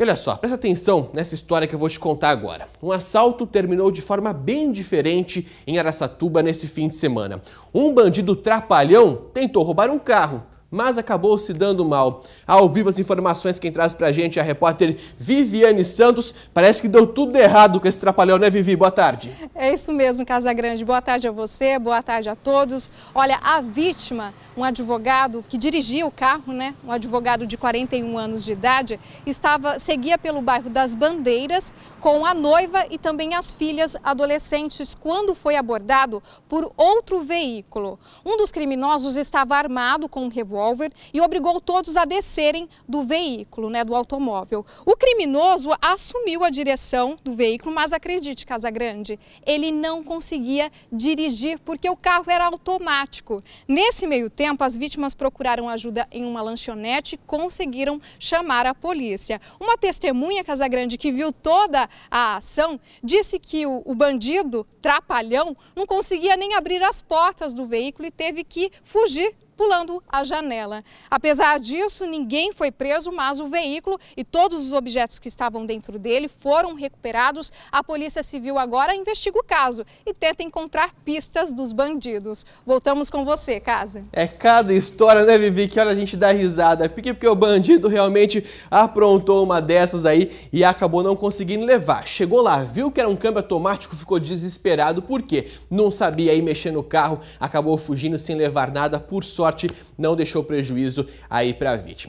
E olha só, presta atenção nessa história que eu vou te contar agora. Um assalto terminou de forma bem diferente em Araçatuba nesse fim de semana. Um bandido trapalhão tentou roubar um carro, mas acabou se dando mal. Ao vivo as informações quem traz pra gente é a repórter Viviane Santos. Parece que deu tudo errado com esse trapalhão, né Vivi? Boa tarde. É isso mesmo, Casa Grande. Boa tarde a você, boa tarde a todos. Olha, a vítima, um advogado que dirigia o carro, né? Um advogado de 41 anos de idade, estava seguia pelo bairro das Bandeiras com a noiva e também as filhas adolescentes quando foi abordado por outro veículo. Um dos criminosos estava armado com um revólver e obrigou todos a descerem do veículo, né, do automóvel. O criminoso assumiu a direção do veículo, mas acredite, Casa Grande ele não conseguia dirigir porque o carro era automático. Nesse meio tempo, as vítimas procuraram ajuda em uma lanchonete e conseguiram chamar a polícia. Uma testemunha Casagrande que viu toda a ação disse que o, o bandido, trapalhão, não conseguia nem abrir as portas do veículo e teve que fugir pulando a janela. Apesar disso, ninguém foi preso, mas o veículo e todos os objetos que estavam dentro dele foram recuperados. A Polícia Civil agora investiga o caso e tenta encontrar pistas dos bandidos. Voltamos com você, Casa. É cada história, né, Vivi? Que hora a gente dá risada. Porque, porque o bandido realmente aprontou uma dessas aí e acabou não conseguindo levar. Chegou lá, viu que era um câmbio automático, ficou desesperado porque não sabia mexer no carro, acabou fugindo sem levar nada, por sorte sorte não deixou prejuízo aí para a vítima.